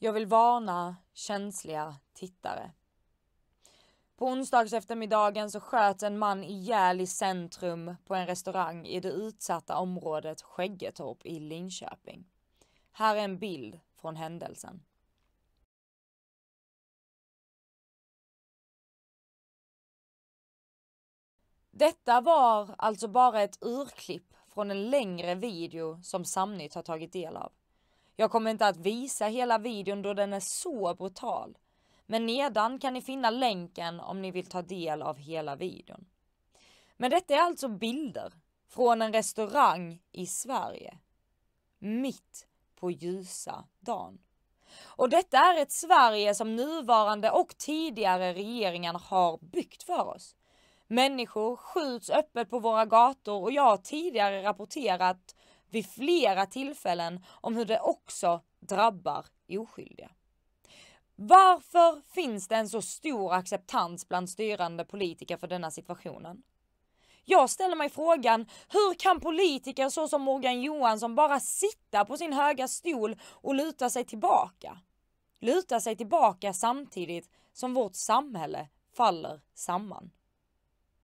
Jag vill varna känsliga tittare. På onsdags eftermiddagen så sköts en man ihjäl i centrum på en restaurang i det utsatta området Skäggetorp i Linköping. Här är en bild från händelsen. Detta var alltså bara ett urklipp från en längre video som Samnytt har tagit del av. Jag kommer inte att visa hela videon då den är så brutal. Men nedan kan ni finna länken om ni vill ta del av hela videon. Men detta är alltså bilder från en restaurang i Sverige. Mitt på ljusa dagen. Och detta är ett Sverige som nuvarande och tidigare regeringen har byggt för oss. Människor skjuts öppet på våra gator och jag har tidigare rapporterat vid flera tillfällen om hur det också drabbar oskyldiga. Varför finns det en så stor acceptans bland styrande politiker för denna situationen? Jag ställer mig frågan, hur kan politiker så som Morgan Johansson bara sitta på sin höga stol och luta sig tillbaka? Luta sig tillbaka samtidigt som vårt samhälle faller samman.